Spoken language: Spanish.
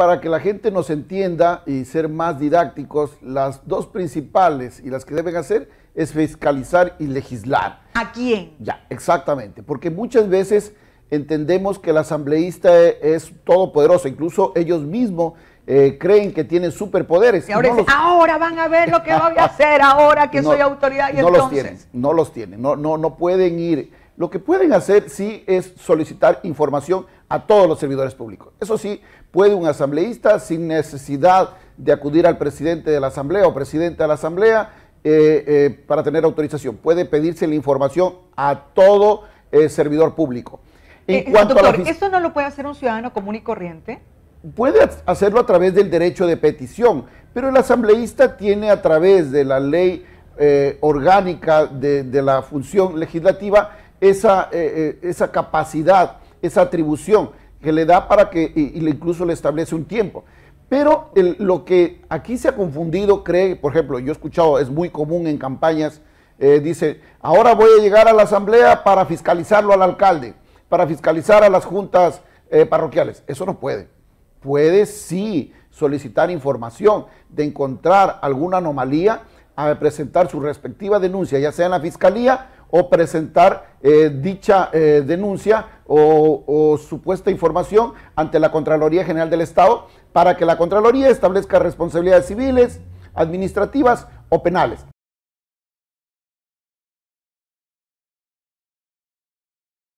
para que la gente nos entienda y ser más didácticos, las dos principales y las que deben hacer es fiscalizar y legislar. ¿A quién? Ya, exactamente, porque muchas veces entendemos que el asambleísta e, es todopoderoso, incluso ellos mismos eh, creen que tienen superpoderes. ahora, ah, ahora, van a ver lo que voy a hacer ahora que soy autoridad y no Los tienen, no los tienen, no, no, no pueden ir. Lo que pueden hacer sí es solicitar información a todos los servidores públicos. Eso sí, puede un asambleísta sin necesidad de acudir al presidente de la asamblea o presidente de la asamblea eh, eh, para tener autorización. Puede pedirse la información a todo eh, servidor público. En cuanto a ¿esto no lo puede hacer un ciudadano común y corriente? Puede hacerlo a través del derecho de petición, pero el asambleísta tiene a través de la ley orgánica de, la función legislativa esa, esa capacidad esa atribución que le da para que, y, incluso le establece un tiempo. Pero lo que aquí se ha confundido, cree, por ejemplo, yo he escuchado, es muy común en campañas, eh, dice, ahora voy a llegar a la asamblea para fiscalizarlo al alcalde, para fiscalizar a las juntas eh, parroquiales. Eso no puede. Puede sí solicitar información, de encontrar alguna anomalía, a presentar su respectiva denuncia, ya sea en la fiscalía o presentar eh, dicha denuncia o, supuesta información ante la Contraloría General del Estado para que la Contraloría establezca responsabilidades civiles, administrativas o penales.